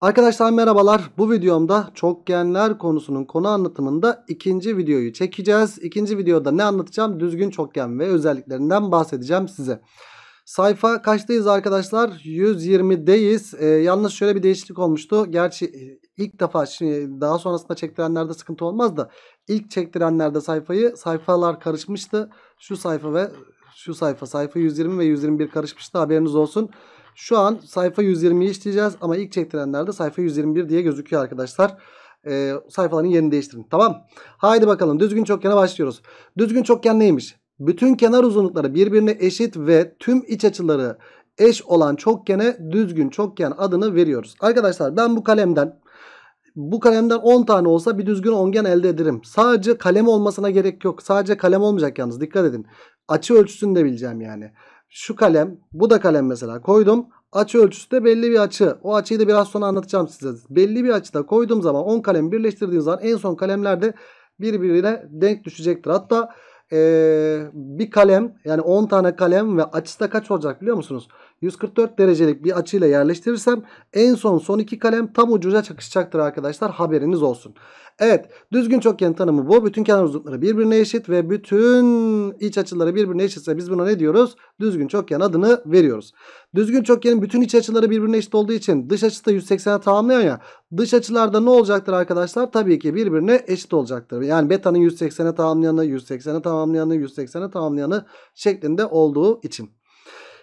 Arkadaşlar merhabalar. Bu videomda çokgenler konusunun konu anlatımında ikinci videoyu çekeceğiz. İkinci videoda ne anlatacağım? Düzgün çokgen ve özelliklerinden bahsedeceğim size. Sayfa kaçtayız arkadaşlar? 120'deyiz. Ee, yalnız şöyle bir değişiklik olmuştu. Gerçi e, ilk defa şimdi daha sonrasında çektirenlerde sıkıntı olmaz da ilk çektirenlerde sayfayı sayfalar karışmıştı. Şu sayfa ve şu sayfa sayfa 120 ve 121 karışmıştı haberiniz olsun. Şu an sayfa 120'yi işleyeceğiz ama ilk çektirenlerde sayfa 121 diye gözüküyor arkadaşlar. Ee, sayfaların yerini değiştirin. Tamam. Haydi bakalım düzgün çokgene başlıyoruz. Düzgün çokgen neymiş? Bütün kenar uzunlukları birbirine eşit ve tüm iç açıları eş olan çokgene düzgün çokgen adını veriyoruz. Arkadaşlar ben bu kalemden bu kalemden 10 tane olsa bir düzgün ongen elde ederim. Sadece kalem olmasına gerek yok. Sadece kalem olmayacak yalnız dikkat edin. Açı ölçüsünü de bileceğim yani. Şu kalem bu da kalem mesela koydum. Açı ölçüsü de belli bir açı. O açıyı da biraz sonra anlatacağım size. Belli bir açıda koyduğum zaman 10 kalemi birleştirdiğim zaman en son kalemler de birbirine denk düşecektir. Hatta ee, bir kalem yani 10 tane kalem ve açısı da kaç olacak biliyor musunuz? 144 derecelik bir açıyla yerleştirirsem en son son iki kalem tam ucuca çakışacaktır arkadaşlar. Haberiniz olsun. Evet düzgün çokgen tanımı bu. Bütün kenar uzunlukları birbirine eşit ve bütün iç açıları birbirine eşitse biz buna ne diyoruz? Düzgün çokgen adını veriyoruz. Düzgün çokgenin bütün iç açıları birbirine eşit olduğu için dış açısı da 180'e tamamlıyor ya. Dış açılarda ne olacaktır arkadaşlar? Tabii ki birbirine eşit olacaktır. Yani betanın 180'e tamamlayanı, 180'e tamamlayanı, 180'e tamamlayanı şeklinde olduğu için.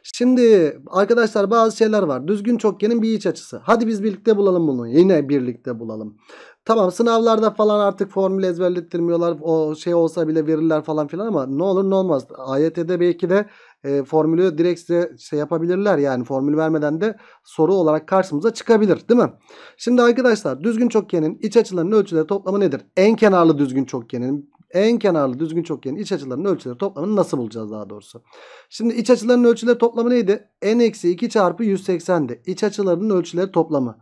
Şimdi arkadaşlar bazı şeyler var. Düzgün çokgenin bir iç açısı. Hadi biz birlikte bulalım bunu. Yine birlikte bulalım. Tamam sınavlarda falan artık formül ezberlettirmiyorlar. O şey olsa bile verirler falan filan ama ne olur ne olmaz. AYT'de belki de e, formülü direkt size şey yapabilirler. Yani formül vermeden de soru olarak karşımıza çıkabilir değil mi? Şimdi arkadaşlar düzgün çokgenin iç açılarının ölçüleri toplamı nedir? En kenarlı düzgün çokgenin en kenarlı düzgün çokgenin iç açılarının ölçüleri toplamını nasıl bulacağız daha doğrusu? Şimdi iç açılarının ölçüleri toplamı neydi? N-2 çarpı 180'di. İç açılarının ölçüleri toplamı.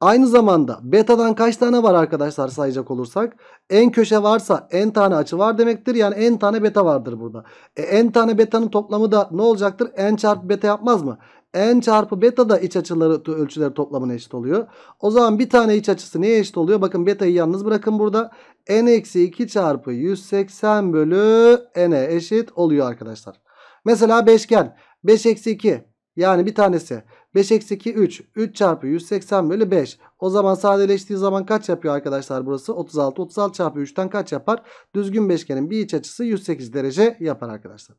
Aynı zamanda betadan kaç tane var arkadaşlar sayacak olursak? En köşe varsa en tane açı var demektir. Yani en tane beta vardır burada. E, n tane betanın toplamı da ne olacaktır? n çarpı beta yapmaz mı? n çarpı beta da iç açıları ölçüleri toplamına eşit oluyor. O zaman bir tane iç açısı neye eşit oluyor? Bakın beta'yı yalnız bırakın burada. n eksi 2 çarpı 180 bölü n'e eşit oluyor arkadaşlar. Mesela beşgen. 5 eksi 2 yani bir tanesi. 5 eksi 2 3. 3 çarpı 180 bölü 5. O zaman sadeleştiği zaman kaç yapıyor arkadaşlar burası? 36. 36 çarpı 3'ten kaç yapar? Düzgün beşgenin bir iç açısı 108 derece yapar arkadaşlar.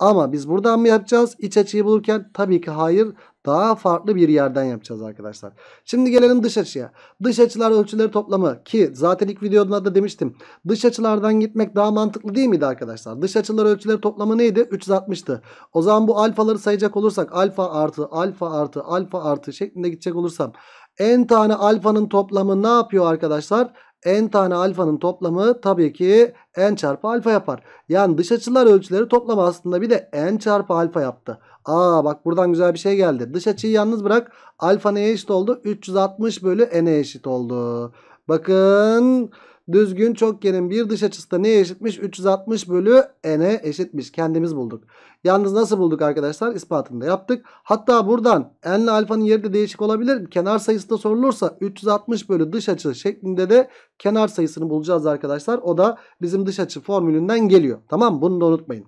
Ama biz buradan mı yapacağız? iç açıyı bulurken tabii ki hayır. Daha farklı bir yerden yapacağız arkadaşlar. Şimdi gelelim dış açıya. Dış açılar ölçüleri toplamı ki zaten ilk videoda da demiştim. Dış açılardan gitmek daha mantıklı değil miydi arkadaşlar? Dış açılar ölçüleri toplamı neydi? 360'tı. O zaman bu alfaları sayacak olursak alfa artı alfa artı alfa artı şeklinde gidecek olursam. En tane alfanın toplamı ne yapıyor arkadaşlar? n tane alfanın toplamı tabii ki n çarpı alfa yapar. Yani dış açılar ölçüleri toplamı aslında bir de n çarpı alfa yaptı. Aa bak buradan güzel bir şey geldi. Dış açıyı yalnız bırak. Alfa neye eşit oldu? 360 bölü n'e eşit oldu. Bakın düzgün çokgenin bir dış açısı da neye eşitmiş? 360 bölü n'e eşitmiş. Kendimiz bulduk. Yalnız nasıl bulduk arkadaşlar? İspatını da yaptık. Hatta buradan n ile alfanın yeri de değişik olabilir. Kenar sayısı da sorulursa 360 bölü dış açı şeklinde de kenar sayısını bulacağız arkadaşlar. O da bizim dış açı formülünden geliyor. Tamam Bunu da unutmayın.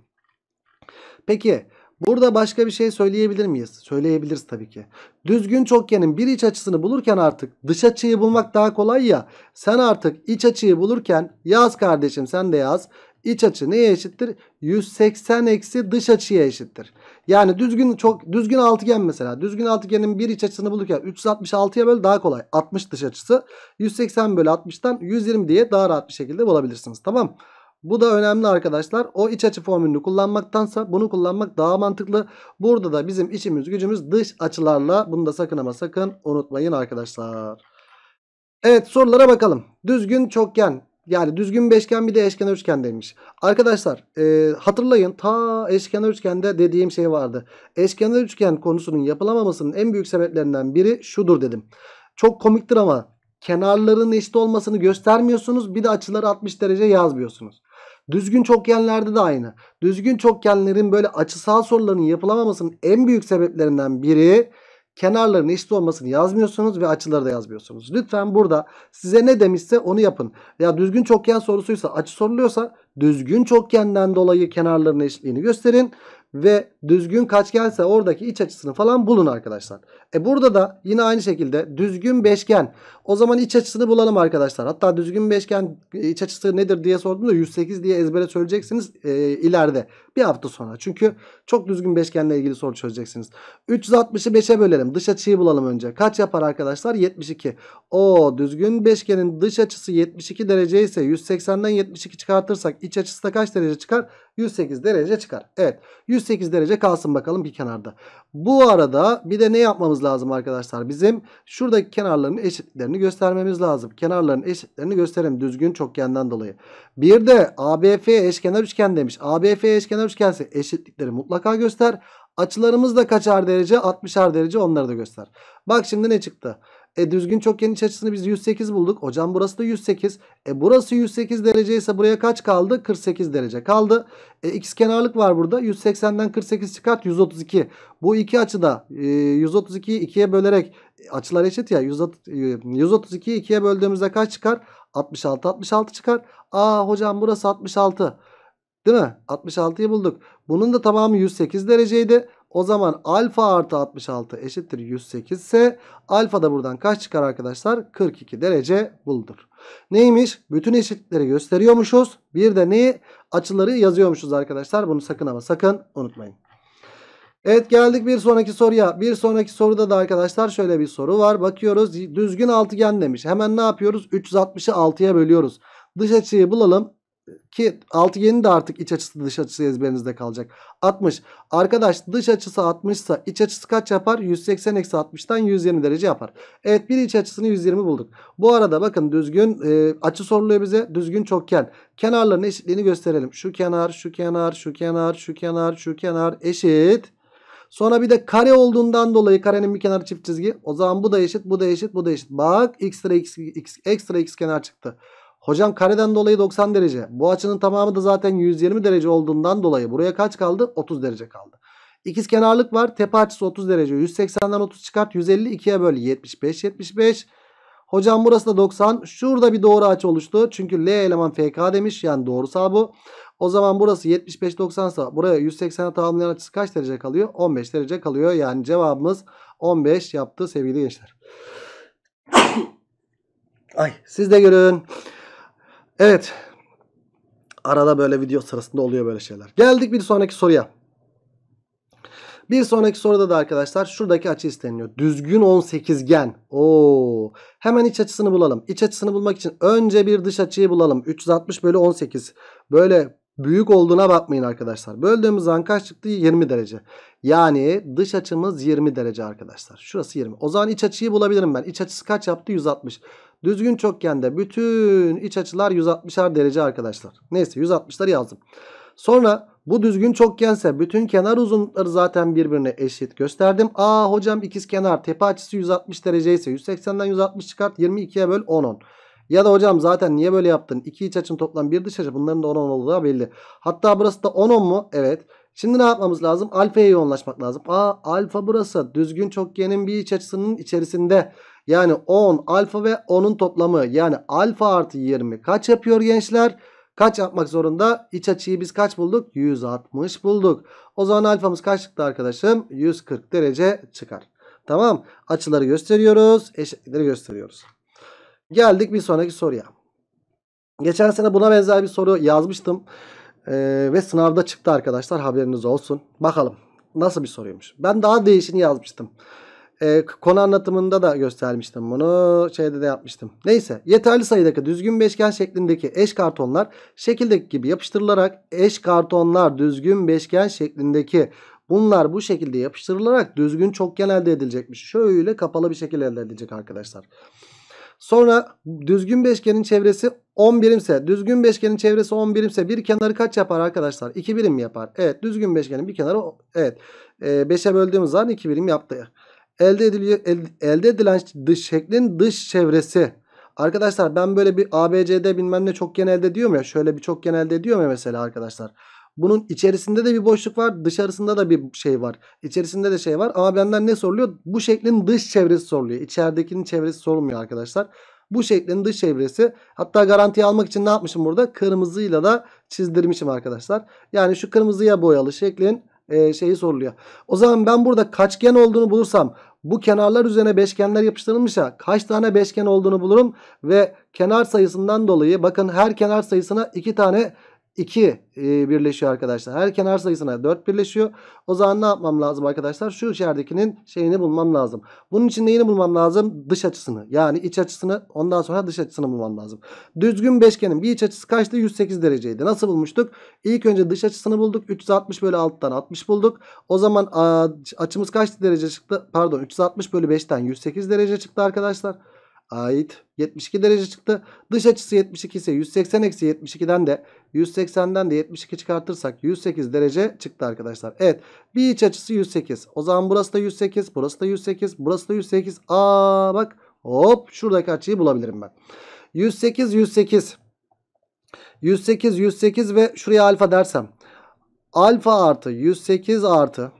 Peki Burada başka bir şey söyleyebilir miyiz? Söyleyebiliriz tabii ki. Düzgün çokgenin bir iç açısını bulurken artık dış açıyı bulmak daha kolay ya. Sen artık iç açıyı bulurken yaz kardeşim sen de yaz. İç açı neye eşittir? 180 eksi dış açıya eşittir. Yani düzgün çok düzgün altıgen mesela. Düzgün altıgenin bir iç açısını bulurken 366'ya böl daha kolay. 60 dış açısı. 180 bölü 60'tan 120 diye daha rahat bir şekilde bulabilirsiniz. Tamam mı? Bu da önemli arkadaşlar. O iç açı formülünü kullanmaktansa bunu kullanmak daha mantıklı. Burada da bizim içimiz gücümüz dış açılarla. Bunu da sakın ama sakın unutmayın arkadaşlar. Evet sorulara bakalım. Düzgün çokgen yani düzgün beşgen bir de eşkenar üçgen demiş. Arkadaşlar e, hatırlayın ta eşkenar üçgende dediğim şey vardı. Eşkenar üçgen konusunun yapılamamasının en büyük sebeplerinden biri şudur dedim. Çok komiktir ama kenarların eşit olmasını göstermiyorsunuz. Bir de açıları 60 derece yazmıyorsunuz. Düzgün çokgenlerde de aynı. Düzgün çokgenlerin böyle açısal sorularının yapılamamasının en büyük sebeplerinden biri kenarların eşit olmasını yazmıyorsunuz ve açıları da yazmıyorsunuz. Lütfen burada size ne demişse onu yapın. Ya düzgün çokgen sorusuysa açı soruluyorsa düzgün çokgenden dolayı kenarların eşitliğini gösterin ve düzgün kaç kaçgense oradaki iç açısını falan bulun arkadaşlar. E burada da yine aynı şekilde düzgün beşgen. O zaman iç açısını bulalım arkadaşlar. Hatta düzgün beşgen e, iç açısı nedir diye sorduğumda 108 diye ezbere söyleyeceksiniz e, ileride. Bir hafta sonra. Çünkü çok düzgün beşgenle ilgili soru çözeceksiniz. 360'ı 5'e bölelim. Dış açıyı bulalım önce. Kaç yapar arkadaşlar? 72. O düzgün beşgenin dış açısı 72 derece ise 180'den 72 çıkartırsak iç açısı da kaç derece çıkar? 108 derece çıkar. Evet 108 derece kalsın bakalım bir kenarda. Bu arada bir de ne yapmamız lazım arkadaşlar? Bizim şuradaki kenarların eşitlerini göstermemiz lazım. Kenarların eşitlerini gösterelim düzgün çokgenden dolayı. Bir de ABF eşkenar üçgen demiş. ABF eşkenar üçgense eşitlikleri mutlaka göster. Açılarımız da kaçar derece? 60'ar derece onları da göster. Bak şimdi ne çıktı? E düzgün çok geniş açısını biz 108 bulduk. Hocam burası da 108. E burası 108 derece ise buraya kaç kaldı? 48 derece kaldı. E x kenarlık var burada. 180'den 48 çıkart 132. Bu iki açıda e, 132'yi 2'ye bölerek e, açılar eşit ya 132'yi e, 2'ye böldüğümüzde kaç çıkar? 66 66 çıkar. Aa hocam burası 66. Değil mi? 66'yı bulduk. Bunun da tamamı 108 dereceydi. O zaman alfa artı 66 eşittir 108 ise alfa da buradan kaç çıkar arkadaşlar? 42 derece buldur. Neymiş? Bütün eşitleri gösteriyormuşuz. Bir de neyi? Açıları yazıyormuşuz arkadaşlar. Bunu sakın ama sakın unutmayın. Evet geldik bir sonraki soruya. Bir sonraki soruda da arkadaşlar şöyle bir soru var. Bakıyoruz düzgün altıgen demiş. Hemen ne yapıyoruz? 360'ı 6'ya bölüyoruz. Dış açıyı bulalım ki yeni de artık iç açısı dış açısı ezberinizde kalacak. 60. Arkadaş dış açısı 60 ise iç açısı kaç yapar? 180 eksi 60'tan 120 derece yapar. Evet bir iç açısını 120 bulduk. Bu arada bakın düzgün e, açı soruluyor bize. Düzgün çokgen. Kenarların eşitliğini gösterelim. Şu kenar, şu kenar, şu kenar, şu kenar, şu kenar eşit. Sonra bir de kare olduğundan dolayı karenin bir kenarı çift çizgi. O zaman bu da eşit, bu da eşit, bu da eşit. Bak ekstra x, x, ekstra x kenar çıktı. Hocam kareden dolayı 90 derece. Bu açının tamamı da zaten 120 derece olduğundan dolayı buraya kaç kaldı? 30 derece kaldı. İkiz kenarlık var. Tepe açısı 30 derece. 180'den 30 çıkart. 150 2'ye böl. 75 75. Hocam burası da 90. Şurada bir doğru açı oluştu. Çünkü L eleman FK demiş. Yani doğrusal bu. O zaman burası 75 90 sa buraya 180'e tamamlayan açısı kaç derece kalıyor? 15 derece kalıyor. Yani cevabımız 15 yaptı sevgili gençler. Ay siz de görün. Evet. Arada böyle video sırasında oluyor böyle şeyler. Geldik bir sonraki soruya. Bir sonraki soruda da arkadaşlar şuradaki açı isteniyor. Düzgün 18gen. Oo. Hemen iç açısını bulalım. İç açısını bulmak için önce bir dış açıyı bulalım. 360 bölü 18. Böyle büyük olduğuna bakmayın arkadaşlar. Böldüğümüz zaman kaç çıktı? 20 derece. Yani dış açımız 20 derece arkadaşlar. Şurası 20. O zaman iç açıyı bulabilirim ben. İç açısı kaç yaptı? 160. Düzgün çokgende bütün iç açılar 160'ar derece arkadaşlar. Neyse 160'ları yazdım. Sonra bu düzgün çokgense bütün kenar uzunlukları zaten birbirine eşit gösterdim. Aa hocam ikiz kenar tepe açısı 160 derece ise 180'den 160 çıkart 22'ye böl 10 10. Ya da hocam zaten niye böyle yaptın? İki iç açım toplam bir dış açı. Bunların da 10 10 olduğu belli. Hatta burası da 10 10 mu? Evet. Şimdi ne yapmamız lazım? Alfa'ya yoğunlaşmak lazım. Aa alfa burası. Düzgün çokgenin bir iç açısının içerisinde. Yani 10 alfa ve 10'un toplamı. Yani alfa artı 20 kaç yapıyor gençler? Kaç yapmak zorunda? İç açıyı biz kaç bulduk? 160 bulduk. O zaman alfamız kaç çıktı arkadaşım? 140 derece çıkar. Tamam. Açıları gösteriyoruz. Eşitleri gösteriyoruz. Geldik bir sonraki soruya. Geçen sene buna benzer bir soru yazmıştım. Ee, ve sınavda çıktı arkadaşlar haberiniz olsun. Bakalım nasıl bir soruymuş. Ben daha değişini yazmıştım. Ee, konu anlatımında da göstermiştim bunu. Şeyde de yapmıştım. Neyse yeterli sayıdaki düzgün beşgen şeklindeki eş kartonlar şekildeki gibi yapıştırılarak eş kartonlar düzgün beşgen şeklindeki bunlar bu şekilde yapıştırılarak düzgün çok genelde edilecekmiş. Şöyle kapalı bir şekilde elde edilecek arkadaşlar. Arkadaşlar. Sonra düzgün beşgenin çevresi 10 birimse düzgün beşgenin çevresi 10 birimse bir kenarı kaç yapar arkadaşlar? 2 birim yapar. Evet düzgün beşgenin bir kenarı evet 5'e ee, böldüğümüz zaman 2 birim yaptı. Elde, ediliyor, elde edilen dış şeklin dış çevresi. Arkadaşlar ben böyle bir ABCD bilmem ne çok genelde diyorum ya. Şöyle bir çok genelde diyorum ya mesela arkadaşlar. Bunun içerisinde de bir boşluk var. Dışarısında da bir şey var. İçerisinde de şey var. Ama benden ne soruluyor? Bu şeklin dış çevresi soruluyor. İçeridekinin çevresi sorulmuyor arkadaşlar. Bu şeklin dış çevresi. Hatta garantiye almak için ne yapmışım burada? Kırmızıyla da çizdirmişim arkadaşlar. Yani şu kırmızıya boyalı şeklin e, şeyi soruluyor. O zaman ben burada kaçgen olduğunu bulursam bu kenarlar üzerine beşgenler yapıştırılmış kaç tane beşgen olduğunu bulurum ve kenar sayısından dolayı bakın her kenar sayısına iki tane 2 e, birleşiyor arkadaşlar. Her kenar sayısına 4 birleşiyor. O zaman ne yapmam lazım arkadaşlar? Şu içeridekinin şeyini bulmam lazım. Bunun için neyini bulmam lazım? Dış açısını. Yani iç açısını ondan sonra dış açısını bulmam lazım. Düzgün beşgenin bir iç açısı kaçtı? 108 dereceydi. Nasıl bulmuştuk? İlk önce dış açısını bulduk. 360 bölü 6'dan 60 bulduk. O zaman açımız kaç derece çıktı? Pardon 360 bölü 5'ten 108 derece çıktı arkadaşlar ait 72 derece çıktı. Dış açısı 72 ise 180 eksi 72'den de 180'den de 72 çıkartırsak 108 derece çıktı arkadaşlar. Evet bir iç açısı 108. O zaman burası da 108 burası da 108 burası da 108. Aa bak hop şuradaki açıyı bulabilirim ben. 108 108 108 108 ve şuraya alfa dersem alfa artı 108 artı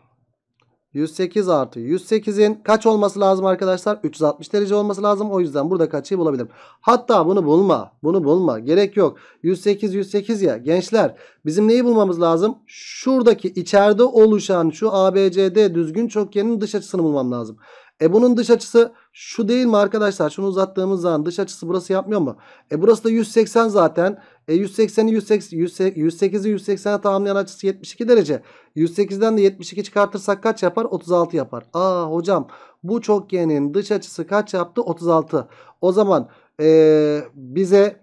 108 artı 108'in kaç olması lazım arkadaşlar? 360 derece olması lazım. O yüzden burada kaçıyı bulabilirim. Hatta bunu bulma. Bunu bulma. Gerek yok. 108 108 ya. Gençler bizim neyi bulmamız lazım? Şuradaki içeride oluşan şu ABCD düzgün çokgenin dış açısını bulmam lazım. E bunun dış açısı şu değil mi arkadaşlar? Şunu uzattığımız zaman dış açısı burası yapmıyor mu? E burası da 180 zaten. E 180'i 108, 108'i 180'e tamamlayan açısı 72 derece. 108'den de 72 çıkartırsak kaç yapar? 36 yapar. Aa ah hocam bu çokgenin dış açısı kaç yaptı? 36. O zaman e, bize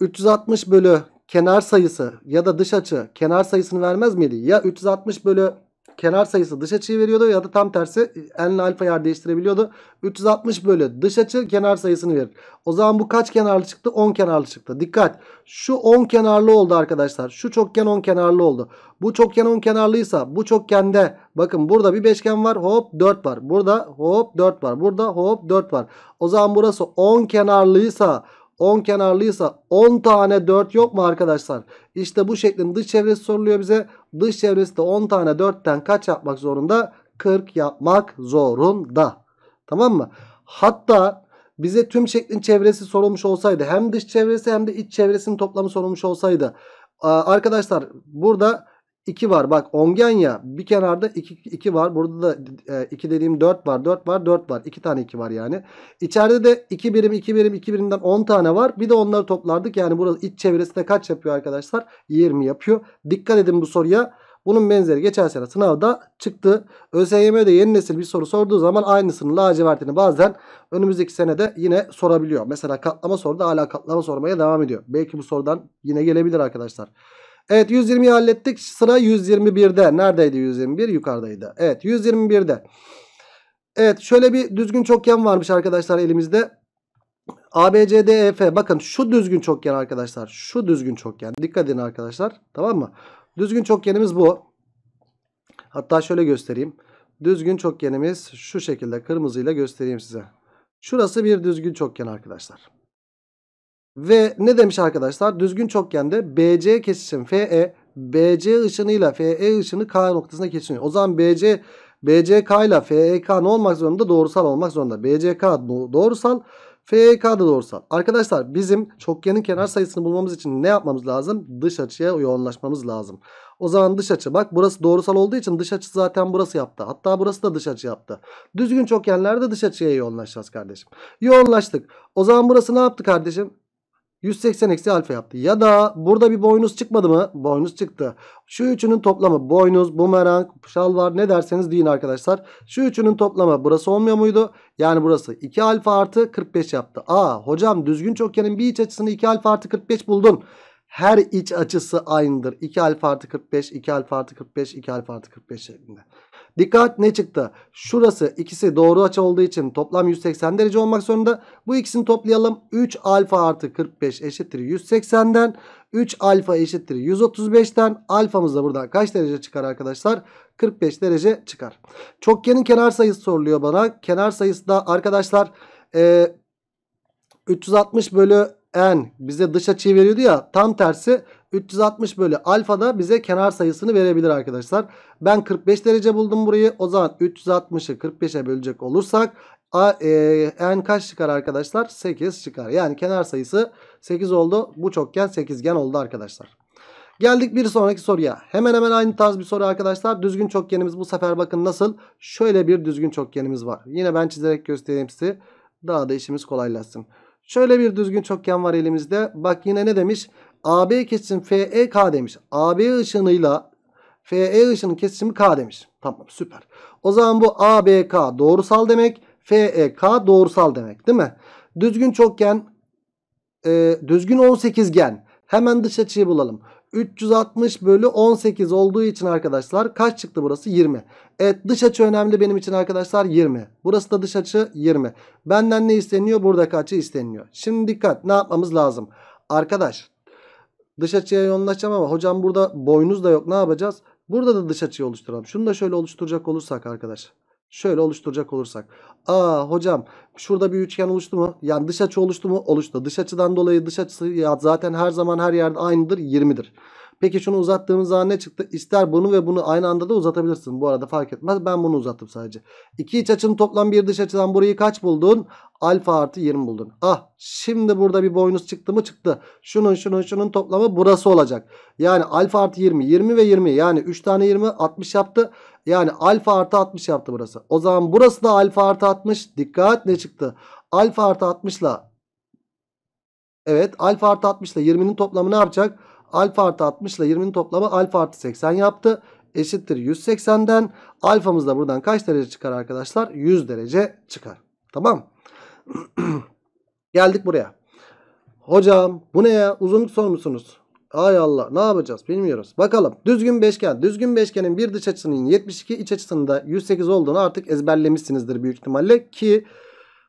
360 bölü kenar sayısı ya da dış açı kenar sayısını vermez miydi? Ya 360 bölü kenar sayısı dış açıyı veriyordu ya da tam tersi n e, ile alfa yer değiştirebiliyordu. 360 bölü dış açı kenar sayısını verir. O zaman bu kaç kenarlı çıktı? 10 kenarlı çıktı. Dikkat şu 10 kenarlı oldu arkadaşlar. Şu çokgen 10 kenarlı oldu. Bu çokgen 10 kenarlıysa bu çokgende bakın burada bir beşgen var hop 4 var. Burada hop 4 var. Burada hop 4 var. O zaman burası 10 kenarlıysa 10 kenarlıysa 10 tane 4 yok mu arkadaşlar? İşte bu şeklin dış çevresi soruluyor bize. Dış çevresi de 10 tane 4'ten kaç yapmak zorunda? 40 yapmak zorunda. Tamam mı? Hatta bize tüm şeklin çevresi sorulmuş olsaydı hem dış çevresi hem de iç çevresinin toplamı sorulmuş olsaydı. Arkadaşlar burada 2 var. Bak ongen ya. Bir kenarda 2, 2 var. Burada da 2 e, dediğim 4 var. 4 var. 4 var. 2 tane 2 var yani. İçeride de 2 birim 2 birim 2 birimden 10 tane var. Bir de onları toplardık. Yani burada iç çevresi de kaç yapıyor arkadaşlar? 20 yapıyor. Dikkat edin bu soruya. Bunun benzeri geçen sene sınavda çıktı. ÖSYM'de yeni nesil bir soru sorduğu zaman aynısının lacivertini bazen önümüzdeki senede yine sorabiliyor. Mesela katlama soruda hala katlama sormaya devam ediyor. Belki bu sorudan yine gelebilir arkadaşlar. Evet 120'yi hallettik. Sıra 121'de. Neredeydi 121? Yukarıdaydı. Evet 121'de. Evet şöyle bir düzgün çokgen varmış arkadaşlar elimizde. ABCDEF bakın şu düzgün çokgen arkadaşlar. Şu düzgün çokgen. Dikkat edin arkadaşlar. Tamam mı? Düzgün çokgenimiz bu. Hatta şöyle göstereyim. Düzgün çokgenimiz şu şekilde kırmızıyla göstereyim size. Şurası bir düzgün çokgen arkadaşlar. Ve ne demiş arkadaşlar? Düzgün çokgende BC kesişim FE, BC ışınıyla FE ışını K noktasında kesişiyor. O zaman BC BCK ile FEK ne olmak zorunda? Doğrusal olmak zorunda. BCK doğrusal, FEK da doğrusal. Arkadaşlar bizim çokgenin kenar sayısını bulmamız için ne yapmamız lazım? Dış açıya yoğunlaşmamız lazım. O zaman dış açı bak burası doğrusal olduğu için dış açı zaten burası yaptı. Hatta burası da dış açı yaptı. Düzgün çokgenlerde dış açıya yoğunlaşacağız kardeşim. Yoğunlaştık. O zaman burası ne yaptı kardeşim? 180 eksi alfa yaptı. Ya da burada bir boynuz çıkmadı mı? Boynuz çıktı. Şu üçünün toplamı boynuz, bumerang, şalvar ne derseniz deyin arkadaşlar. Şu üçünün toplamı burası olmuyor muydu? Yani burası 2 alfa artı 45 yaptı. Aa hocam düzgün çokgenin bir iç açısını 2 alfa artı 45 buldun. Her iç açısı aynıdır. 2 alfa artı 45, 2 alfa artı 45, 2 alfa artı 45 şeklinde. Dikkat ne çıktı? Şurası ikisi doğru açı olduğu için toplam 180 derece olmak zorunda. Bu ikisini toplayalım. 3 alfa artı 45 eşittir 180'den. 3 alfa eşittir 135'ten. Alfamız da buradan kaç derece çıkar arkadaşlar? 45 derece çıkar. Çokgenin kenar sayısı soruluyor bana. Kenar sayısı da arkadaşlar e, 360 bölü n bize dış açıyı veriyordu ya. Tam tersi 360 bölü alfa da bize kenar sayısını verebilir arkadaşlar. Ben 45 derece buldum burayı. O zaman 360'ı 45'e bölecek olursak A, e, n kaç çıkar arkadaşlar? 8 çıkar. Yani kenar sayısı 8 oldu. Bu çokgen sekizgen oldu arkadaşlar. Geldik bir sonraki soruya. Hemen hemen aynı tarz bir soru arkadaşlar. Düzgün çokgenimiz bu sefer bakın nasıl? Şöyle bir düzgün çokgenimiz var. Yine ben çizerek göstereyim size. Daha da işimiz kolaylaşsın. Şöyle bir düzgün çokgen var elimizde. Bak yine ne demiş? AB kesim FE K demiş. AB ışınıyla FE ışının kesimi K demiş. Tamam süper. O zaman bu ABK doğrusal demek. FEK doğrusal demek değil mi? Düzgün çokgen e, düzgün 18gen. Hemen dış açıyı bulalım. 360 bölü 18 olduğu için arkadaşlar kaç çıktı burası? 20. Evet dış açı önemli benim için arkadaşlar 20. Burası da dış açı 20. Benden ne isteniyor? burada açı isteniyor. Şimdi dikkat ne yapmamız lazım? Arkadaş Dış açıya yoğunlaşacağım ama hocam burada boynuz da yok. Ne yapacağız? Burada da dış açıyı oluşturalım. Şunu da şöyle oluşturacak olursak arkadaş. Şöyle oluşturacak olursak. Aa hocam şurada bir üçgen oluştu mu? Yani dış açı oluştu mu? Oluştu. Dış açıdan dolayı dış açısı ya zaten her zaman her yerde aynıdır. 20'dir. Peki şunu uzattığımız zaman ne çıktı? İster bunu ve bunu aynı anda da uzatabilirsin. Bu arada fark etmez. Ben bunu uzattım sadece. İki iç açının toplam bir dış açıdan burayı kaç buldun? Alfa artı 20 buldun. Ah şimdi burada bir boynuz çıktı mı çıktı. Şunun şunun şunun toplamı burası olacak. Yani alfa artı 20. 20 ve 20 yani 3 tane 20 60 yaptı. Yani alfa artı 60 yaptı burası. O zaman burası da alfa artı 60. Dikkat ne çıktı? Alfa artı 60 ile Evet alfa artı 60 ile 20'nin toplamı ne yapacak? Alfa artı 60 ile 20'nin toplamı alfa artı 80 yaptı. Eşittir 180'den. Alfamız da buradan kaç derece çıkar arkadaşlar? 100 derece çıkar. Tamam. Geldik buraya. Hocam bu ne ya? Uzunluk sormuşsunuz. Ay Allah ne yapacağız bilmiyoruz. Bakalım düzgün beşgen. Düzgün beşgenin bir dış açısının 72 iç açısının da 108 olduğunu artık ezberlemişsinizdir büyük ihtimalle ki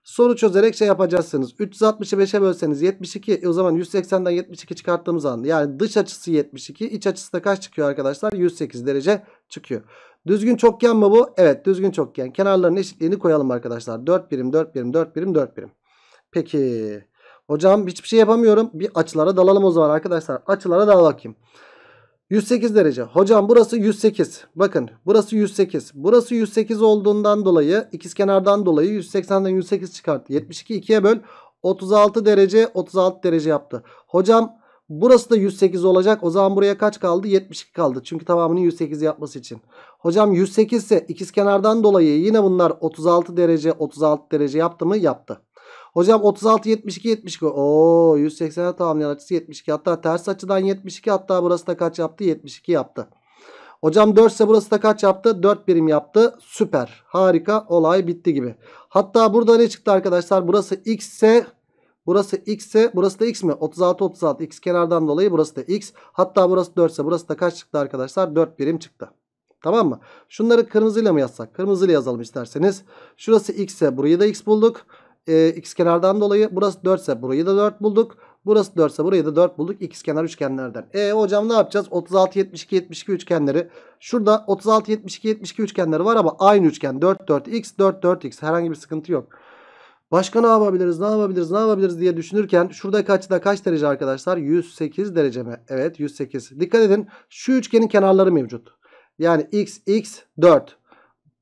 Soru çözerek şey yapacaksınız. 360'ı 5'e bölseniz 72. E o zaman 180'den 72 çıkarttığımız anda yani dış açısı 72. iç açısı da kaç çıkıyor arkadaşlar? 108 derece çıkıyor. Düzgün çokgen mi bu? Evet düzgün çokgen. Kenarların eşitliğini koyalım arkadaşlar. 4 birim 4 birim 4 birim 4 birim. Peki. Hocam hiçbir şey yapamıyorum. Bir açılara dalalım o zaman arkadaşlar. Açılara dal bakayım. 108 derece. Hocam burası 108. Bakın burası 108. Burası 108 olduğundan dolayı ikizkenardan dolayı 180'den 108 çıkart. 72 2'ye böl. 36 derece 36 derece yaptı. Hocam burası da 108 olacak. O zaman buraya kaç kaldı? 72 kaldı. Çünkü tamamını 108 yapması için. Hocam 108 ise ikizkenardan dolayı yine bunlar 36 derece 36 derece yaptı mı? Yaptı. Hocam 36 72 72. Oo 180'e tamamlayan açısı 72. Hatta ters açıdan 72 hatta burası da kaç yaptı? 72 yaptı. Hocam 4 ise burası da kaç yaptı? 4 birim yaptı. Süper. Harika. Olay bitti gibi. Hatta burada ne çıktı arkadaşlar? Burası x ise Burası x ise burası da x mi? 36 36 x kenardan dolayı burası da x. Hatta burası 4 ise burası da kaç çıktı arkadaşlar? 4 birim çıktı. Tamam mı? Şunları kırmızıyla mı yazsak? Kırmızıyla yazalım isterseniz. Şurası x ise burayı da x bulduk e, x kenardan dolayı burası 4 ise burayı da 4 bulduk. Burası 4 ise burayı da 4 bulduk. X kenar üçgenlerden. E hocam ne yapacağız? 36, 72, 72 üçgenleri. Şurada 36, 72, 72 üçgenleri var ama aynı üçgen. 4, 4, x, 4, 4, x. Herhangi bir sıkıntı yok. Başka ne yapabiliriz? Ne yapabiliriz? Ne yapabiliriz diye düşünürken şurada kaçta kaç derece arkadaşlar? 108 derece mi? Evet 108. Dikkat edin. Şu üçgenin kenarları mevcut. Yani x, x, 4.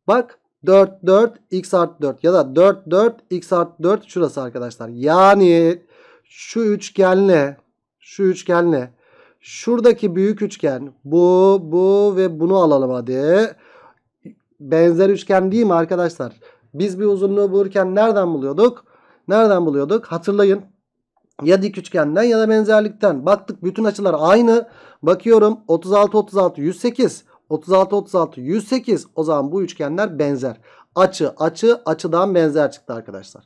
Bak 4 4 x artı 4 ya da 4 4 x artı 4 şurası arkadaşlar. Yani şu üçgenle şu üçgenle şuradaki büyük üçgen bu bu ve bunu alalım hadi. Benzer üçgen değil mi arkadaşlar? Biz bir uzunluğu bulurken nereden buluyorduk? Nereden buluyorduk? Hatırlayın. Ya dik üçgenden ya da benzerlikten. Baktık bütün açılar aynı. Bakıyorum 36 36 108. 36 36 108 o zaman bu üçgenler benzer. Açı açı açıdan benzer çıktı arkadaşlar.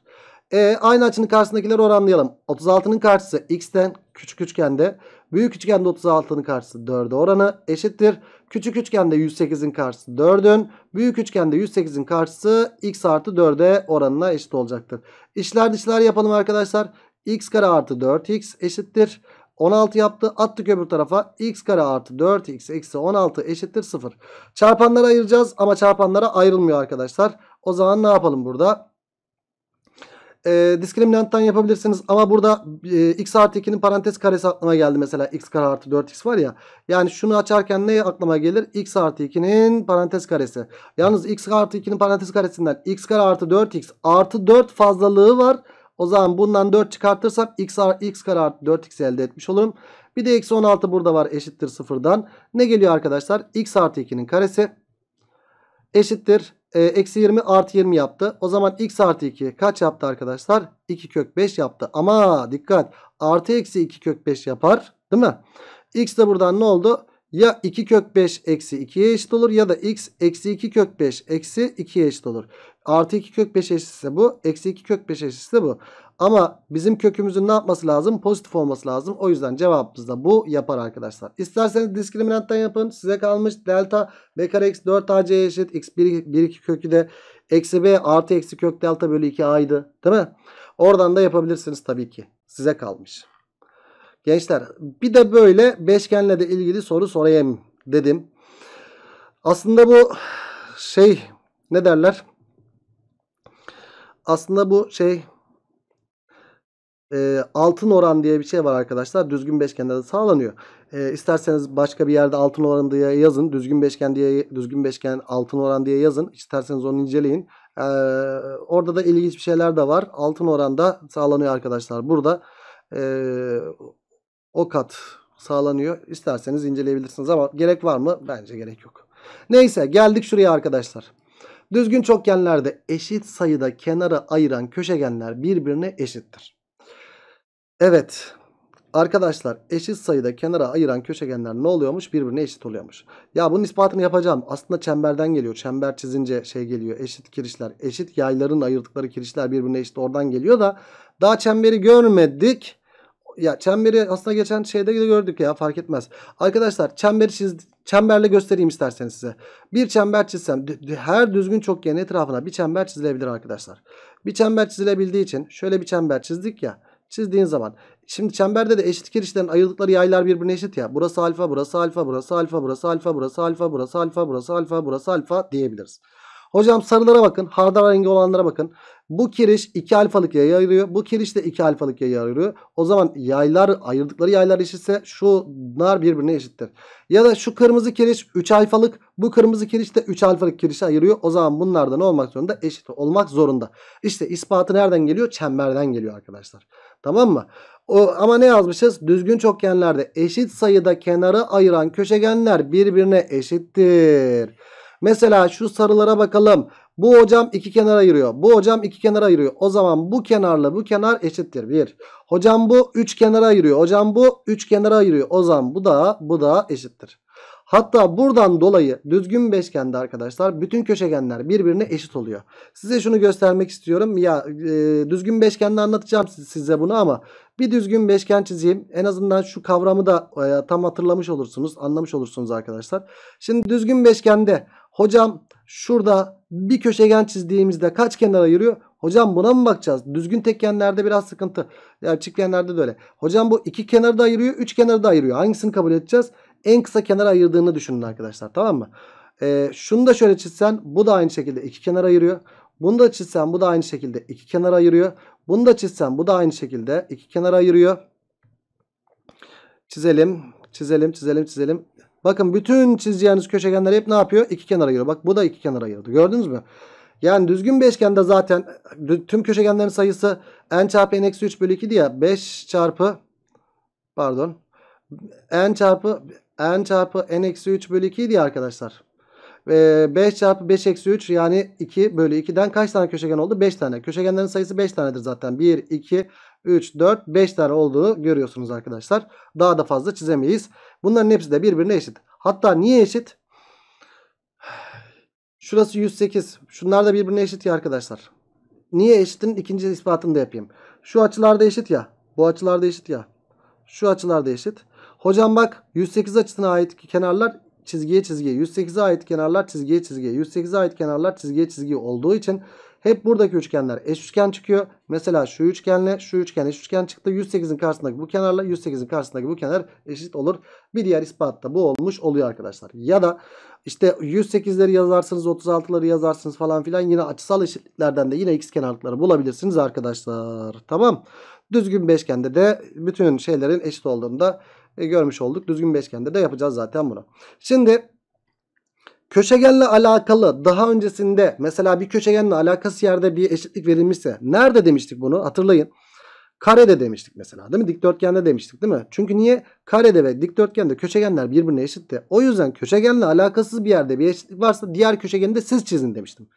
E, aynı açının karşısındakileri oranlayalım. 36'nın karşısı x'ten küçük üçgende. Büyük üçgende 36'nın karşısı 4'e oranı eşittir. Küçük üçgende 108'in karşısı 4'ün. Büyük üçgende 108'in karşısı x artı 4'e oranına eşit olacaktır. İşler dışlar yapalım arkadaşlar. x kare artı 4x eşittir. 16 yaptı. Attık öbür tarafa. X kare artı 4x eksi 16 eşittir 0. Çarpanlara ayıracağız ama çarpanlara ayrılmıyor arkadaşlar. O zaman ne yapalım burada? e, ee, diskriminanttan yapabilirsiniz. Ama burada e, x artı 2'nin parantez karesi aklıma geldi. Mesela x kare artı 4x var ya. Yani şunu açarken ne aklıma gelir? x artı 2'nin parantez karesi. Yalnız x artı 2'nin parantez karesinden x kare artı 4x artı 4 fazlalığı var. O zaman bundan 4 çıkartırsak x, x kare artı 4x elde etmiş olurum. Bir de eksi 16 burada var eşittir sıfırdan. Ne geliyor arkadaşlar? x artı 2'nin karesi eşittir. E, eksi 20 artı 20 yaptı. O zaman x artı 2 kaç yaptı arkadaşlar? 2 kök 5 yaptı. Ama dikkat artı eksi 2 kök 5 yapar değil mi? x de buradan ne oldu? Ya 2 kök 5 eksi 2'ye eşit olur ya da x eksi 2 kök 5 eksi 2'ye eşit olur. Artı 2 kök 5 eşitse bu. Eksi 2 kök 5 eşitse bu. Ama bizim kökümüzün ne yapması lazım? Pozitif olması lazım. O yüzden cevabımız da bu yapar arkadaşlar. İsterseniz diskriminanttan yapın. Size kalmış delta b kare x 4 ac eşit. x 1, 1 2 kökü de eksi b artı eksi kök delta bölü 2 a'ydı. Değil mi? Oradan da yapabilirsiniz tabii ki. Size kalmış. Gençler bir de böyle beşgenle de ilgili soru sorayım dedim. Aslında bu şey ne derler? aslında bu şey e, altın oran diye bir şey var arkadaşlar. Düzgün beşgende de sağlanıyor. E, isterseniz başka bir yerde altın oran diye yazın. Düzgün beşgen diye düzgün beşgen altın oran diye yazın. İsterseniz onu inceleyin. E, orada da ilginç bir şeyler de var. Altın oranda sağlanıyor arkadaşlar. Burada e, o kat sağlanıyor. İsterseniz inceleyebilirsiniz ama gerek var mı? Bence gerek yok. Neyse geldik şuraya arkadaşlar. Düzgün çokgenlerde eşit sayıda kenara ayıran köşegenler birbirine eşittir. Evet arkadaşlar eşit sayıda kenara ayıran köşegenler ne oluyormuş? Birbirine eşit oluyormuş. Ya bunun ispatını yapacağım. Aslında çemberden geliyor. Çember çizince şey geliyor. Eşit kirişler. Eşit yayların ayırdıkları kirişler birbirine eşit oradan geliyor da daha çemberi görmedik. Ya çemberi aslında geçen şeyde de gördük ya fark etmez. Arkadaşlar çemberi çiz, Çemberle göstereyim isterseniz size. Bir çember çizsem her düzgün çokgenin etrafına bir çember çizilebilir arkadaşlar. Bir çember çizilebildiği için şöyle bir çember çizdik ya. Çizdiğin zaman. Şimdi çemberde de eşit kirişlerin ayırdıkları yaylar birbirine eşit ya. Burası alfa, burası alfa, burası alfa, burası alfa, burası alfa, burası alfa, burası alfa, burası alfa, burası alfa diyebiliriz. Hocam sarılara bakın. Hardal rengi olanlara bakın. Bu kiriş 2 alfalık yaya ayırıyor. Bu kiriş de 2 alfalık yaya ayırıyor. O zaman yaylar ayırdıkları yaylar eşitse şunlar birbirine eşittir. Ya da şu kırmızı kiriş 3 alfalık. Bu kırmızı kiriş de 3 alfalık kirişe ayırıyor. O zaman bunlar da ne olmak zorunda? Eşit olmak zorunda. İşte ispatı nereden geliyor? Çemberden geliyor arkadaşlar. Tamam mı? O, ama ne yazmışız? Düzgün çokgenlerde eşit sayıda kenara ayıran köşegenler birbirine eşittir. Mesela şu sarılara bakalım. Bu hocam iki kenara giriyor. Bu hocam iki kenara giriyor. O zaman bu kenarla bu kenar eşittir. bir. Hocam bu üç kenara giriyor. Hocam bu üç kenara giriyor. O zaman bu da bu da eşittir. Hatta buradan dolayı düzgün beşgende arkadaşlar bütün köşegenler birbirine eşit oluyor. Size şunu göstermek istiyorum. Ya e, düzgün beşgende anlatacağım size bunu ama bir düzgün beşgen çizeyim. En azından şu kavramı da e, tam hatırlamış olursunuz, anlamış olursunuz arkadaşlar. Şimdi düzgün beşgende Hocam şurada bir köşegen çizdiğimizde kaç kenar ayırıyor? Hocam buna mı bakacağız? Düzgün tekgenlerde biraz sıkıntı. Yani çiftgenlerde de öyle. Hocam bu iki kenarı da ayırıyor, üç kenarı da ayırıyor. Hangisini kabul edeceğiz? En kısa kenara ayırdığını düşünün arkadaşlar. Tamam mı? Ee, şunu da şöyle çizsen bu da aynı şekilde iki kenar ayırıyor. Bunu da çizsen bu da aynı şekilde iki kenar ayırıyor. Bunu da çizsen bu da aynı şekilde iki kenar ayırıyor. Çizelim, çizelim, çizelim, çizelim. Bakın bütün çizeceğiniz köşegenler hep ne yapıyor? İki kenara giriyor. Bak bu da iki kenara ayırdı. Gördünüz mü? Yani düzgün bir eşkende zaten tüm köşegenlerin sayısı n çarpı n eksi 3 bölü 2 diye 5 çarpı pardon n çarpı n çarpı n eksi 3 bölü 2 diye arkadaşlar. Ve 5 çarpı 5 eksi 3 yani 2 bölü 2'den kaç tane köşegen oldu? 5 tane. Köşegenlerin sayısı 5 tanedir zaten. 1, 2, 3, 4, 5 tane olduğunu görüyorsunuz arkadaşlar. Daha da fazla çizemeyiz. Bunların hepsi de birbirine eşit. Hatta niye eşit? Şurası 108. Şunlar da birbirine eşit ya arkadaşlar. Niye eşitin? İkinci ispatını da yapayım. Şu açılarda eşit ya. Bu açılarda eşit ya. Şu açılarda eşit. Hocam bak 108 açısına ait kenarlar çizgiye çizgiye. 108'e ait kenarlar çizgiye çizgiye. 108'e ait kenarlar çizgiye çizgiye olduğu için hep buradaki üçgenler eş üçgen çıkıyor. Mesela şu üçgenle şu üçgen eş üçgen çıktı. 108'in karşısındaki bu kenarla 108'in karşısındaki bu kenar eşit olur. Bir diğer ispat da bu olmuş oluyor arkadaşlar. Ya da işte 108'leri yazarsınız 36'ları yazarsınız falan filan yine açısal eşitliklerden de yine x kenarlıkları bulabilirsiniz arkadaşlar. Tamam. Düzgün beşgende de bütün şeylerin eşit olduğunda e, görmüş olduk. Düzgün beşgende de yapacağız zaten bunu. Şimdi Köşegenle alakalı daha öncesinde mesela bir köşegenle alakası yerde bir eşitlik verilmişse nerede demiştik bunu hatırlayın. Karede demiştik mesela değil mi? Dikdörtgende demiştik değil mi? Çünkü niye? Karede ve dikdörtgende köşegenler birbirine eşitti. O yüzden köşegenle alakasız bir yerde bir eşitlik varsa diğer köşegeni de siz çizin demiştim.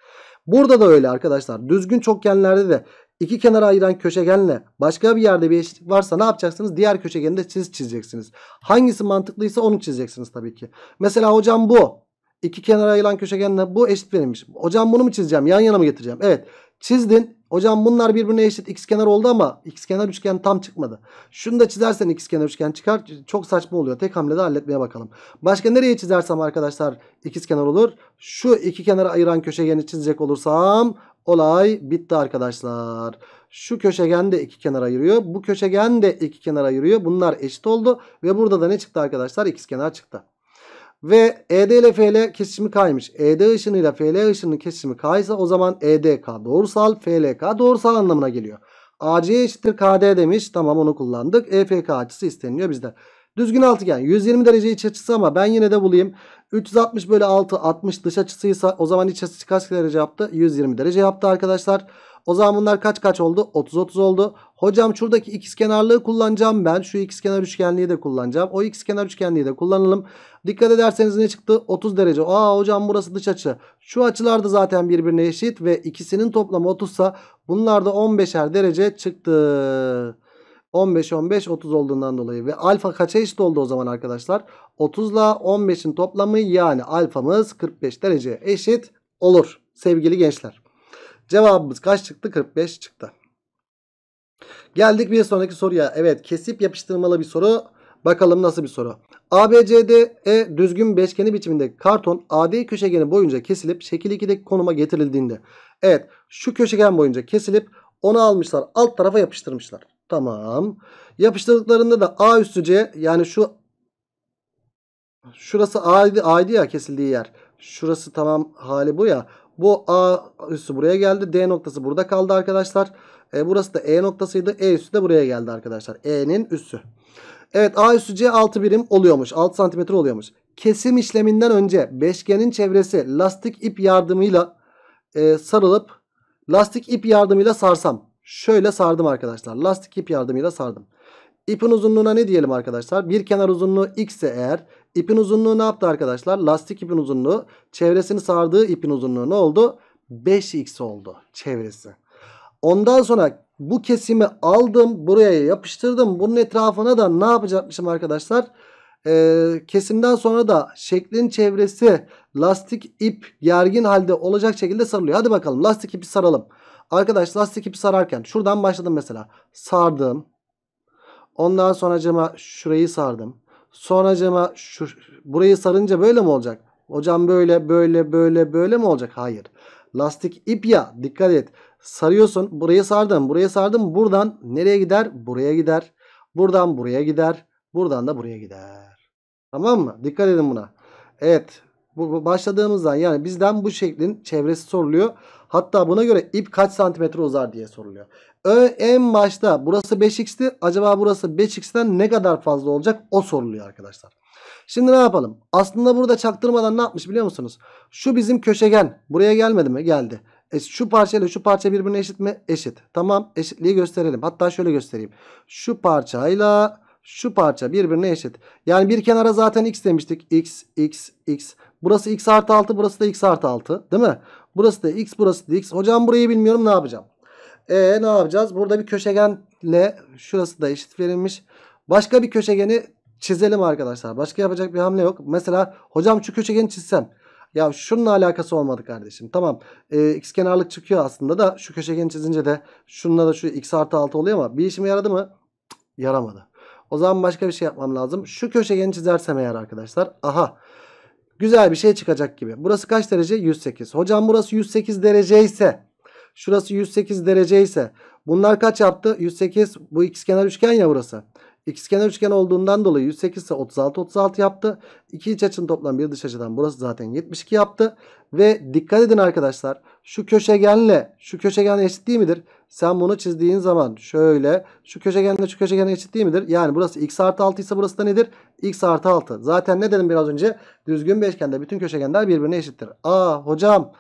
Burada da öyle arkadaşlar. Düzgün çokgenlerde de iki kenara ayıran köşegenle başka bir yerde bir eşitlik varsa ne yapacaksınız? Diğer köşegeni de siz çizeceksiniz. Hangisi mantıklıysa onu çizeceksiniz tabii ki. Mesela hocam bu. İki kenara ayrılan köşegenle bu eşit verilmiş. Hocam bunu mu çizeceğim? Yan yana mı getireceğim? Evet. Çizdin. Hocam bunlar birbirine eşit x kenar oldu ama x kenar üçgen tam çıkmadı. Şunu da çizersen x kenar üçgen çıkar. Çok saçma oluyor. Tek hamlede halletmeye bakalım. Başka nereye çizersem arkadaşlar ikiz kenar olur. Şu iki kenara ayıran köşegeni çizecek olursam olay bitti arkadaşlar. Şu köşegen de iki kenara ayırıyor. Bu köşegen de iki kenara ayırıyor. Bunlar eşit oldu ve burada da ne çıktı arkadaşlar? X kenar çıktı. Ve ED ile FL kesişimi kaymış. ED ışınıyla FL ışının kesişimi kaysa o zaman EDK doğrusal, FLK doğrusal anlamına geliyor. AC eşittir KD demiş. Tamam onu kullandık. EFK açısı isteniliyor bizde. Düzgün altıgen 120 derece iç açısı ama ben yine de bulayım. 360 bölü 6 60 dış açısıysa o zaman iç açısı kaç derece yaptı? 120 derece yaptı arkadaşlar. Arkadaşlar. O zaman bunlar kaç kaç oldu? 30-30 oldu. Hocam şuradaki ikizkenarlığı kullanacağım ben. Şu ikizkenar üçgenliği de kullanacağım. O ikizkenar üçgenliği de kullanalım. Dikkat ederseniz ne çıktı? 30 derece. Aa hocam burası dış açı. Şu açılar da zaten birbirine eşit ve ikisinin toplamı 30 sa bunlar da 15'er derece çıktı. 15 15 30 olduğundan dolayı ve alfa kaça eşit oldu o zaman arkadaşlar? 30 ile 15'in toplamı yani alfamız 45 derece eşit olur sevgili gençler. Cevabımız kaç çıktı? 45 çıktı. Geldik bir sonraki soruya. Evet kesip yapıştırmalı bir soru. Bakalım nasıl bir soru. ABCDE düzgün beşgeni biçiminde karton AD köşegeni boyunca kesilip şekil 2'deki konuma getirildiğinde. Evet şu köşegen boyunca kesilip onu almışlar alt tarafa yapıştırmışlar. Tamam. Yapıştırdıklarında da A üstü C yani şu şurası A'ydı, A'ydı ya kesildiği yer. Şurası tamam hali bu ya. Bu A üssü buraya geldi. D noktası burada kaldı arkadaşlar. E, burası da E noktasıydı. E üssü de buraya geldi arkadaşlar. E'nin üssü. Evet A üssü C 6 birim oluyormuş. 6 santimetre oluyormuş. Kesim işleminden önce beşgenin çevresi lastik ip yardımıyla e, sarılıp lastik ip yardımıyla sarsam. Şöyle sardım arkadaşlar. Lastik ip yardımıyla sardım. İpin uzunluğuna ne diyelim arkadaşlar? Bir kenar uzunluğu x ise eğer İpin uzunluğu ne yaptı arkadaşlar? Lastik ipin uzunluğu çevresini sardığı ipin uzunluğu ne oldu? 5x oldu çevresi. Ondan sonra bu kesimi aldım buraya yapıştırdım. Bunun etrafına da ne yapacakmışım arkadaşlar? Ee, kesimden sonra da şeklin çevresi lastik ip gergin halde olacak şekilde sarılıyor. Hadi bakalım lastik ipi saralım. Arkadaş lastik ipi sararken şuradan başladım mesela. Sardım. Ondan sonra cama şurayı sardım. Sonracığıma şu, burayı sarınca böyle mi olacak? Hocam böyle böyle böyle böyle mi olacak? Hayır. Lastik ip ya dikkat et. Sarıyorsun burayı sardım burayı sardım buradan nereye gider? Buraya gider. Buradan buraya gider. Buradan da buraya gider. Tamam mı? Dikkat edin buna. Evet bu başladığımızdan yani bizden bu şeklin çevresi soruluyor. Hatta buna göre ip kaç santimetre uzar diye soruluyor. Ö, en başta burası 5x'ti. Acaba burası 5x'ten ne kadar fazla olacak o soruluyor arkadaşlar. Şimdi ne yapalım? Aslında burada çaktırmadan ne yapmış biliyor musunuz? Şu bizim köşegen. Buraya gelmedi mi? Geldi. E şu parçayla şu parça birbirine eşit mi? Eşit. Tamam eşitliği gösterelim. Hatta şöyle göstereyim. Şu parçayla şu parça birbirine eşit. Yani bir kenara zaten x demiştik. x, x, x. Burası x artı 6 burası da x artı 6 değil mi? Burası da x burası da x. Hocam burayı bilmiyorum ne yapacağım? E ne yapacağız? Burada bir köşegenle şurası da eşit verilmiş. Başka bir köşegeni çizelim arkadaşlar. Başka yapacak bir hamle yok. Mesela hocam şu köşegeni çizsem. Ya şunun alakası olmadı kardeşim. Tamam e, x kenarlık çıkıyor aslında da şu köşegeni çizince de şununla da şu x artı 6 oluyor ama bir işime yaradı mı? Yaramadı. O zaman başka bir şey yapmam lazım. Şu köşegeni çizersem eğer arkadaşlar. Aha. Güzel bir şey çıkacak gibi. Burası kaç derece? 108. Hocam burası 108 derece ise. Şurası 108 derece ise. Bunlar kaç yaptı? 108. Bu ikizkenar üçgen ya burası. İkizkenar üçgen olduğundan dolayı 108 ise 36 36 yaptı. İki iç açının toplam bir dış açıdan burası zaten 72 yaptı. Ve dikkat edin arkadaşlar. Şu köşegenle şu köşegen eşit değil midir? Sen bunu çizdiğin zaman şöyle şu köşegenle şu köşegen eşit değil midir? Yani burası x artı 6 ise burası da nedir? x artı 6. Zaten ne dedim biraz önce? Düzgün beşgende bütün köşegenler birbirine eşittir. Aa hocam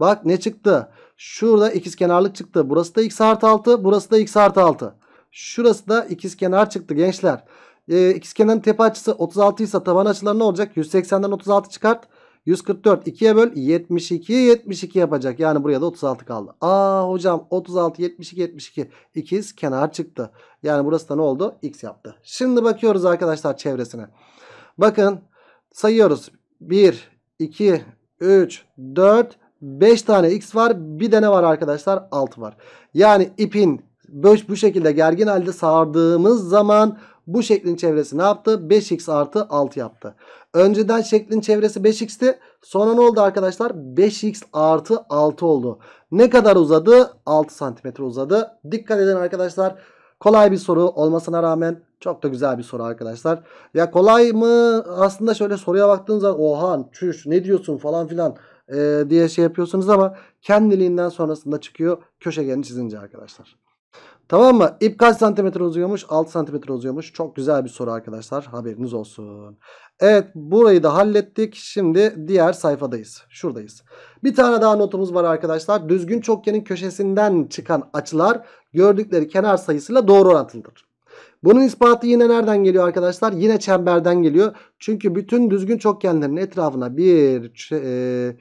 bak ne çıktı? Şurada ikizkenarlık çıktı. Burası da x artı 6 burası da x artı 6. Şurası da ikizkenar çıktı gençler. Ee, ikizkenarın tepe açısı 36 ise taban açıları ne olacak? 180'den 36 çıkart. 144 2'ye böl 72 72 yapacak. Yani buraya da 36 kaldı. Aa hocam 36 72 72 ikiz kenar çıktı. Yani burası da ne oldu? X yaptı. Şimdi bakıyoruz arkadaşlar çevresine. Bakın sayıyoruz. 1 2 3 4 5 tane x var. Bir de ne var arkadaşlar? 6 var. Yani ipin bu şekilde gergin halde sardığımız zaman bu şeklin çevresi ne yaptı? 5x artı 6 yaptı. Önceden şeklin çevresi 5x'ti. Sonra ne oldu arkadaşlar? 5x artı 6 oldu. Ne kadar uzadı? 6 santimetre uzadı. Dikkat edin arkadaşlar. Kolay bir soru olmasına rağmen çok da güzel bir soru arkadaşlar. Ya kolay mı? Aslında şöyle soruya baktığınız zaman oha çüş ne diyorsun falan filan e, diye şey yapıyorsunuz ama kendiliğinden sonrasında çıkıyor köşegeni çizince arkadaşlar. Tamam mı? İp kaç santimetre uzuyormuş? 6 santimetre uzuyormuş. Çok güzel bir soru arkadaşlar. Haberiniz olsun. Evet burayı da hallettik. Şimdi diğer sayfadayız. Şuradayız. Bir tane daha notumuz var arkadaşlar. Düzgün çokgenin köşesinden çıkan açılar gördükleri kenar sayısıyla doğru orantılıdır. Bunun ispatı yine nereden geliyor arkadaşlar? Yine çemberden geliyor. Çünkü bütün düzgün çokgenlerin etrafına bir e,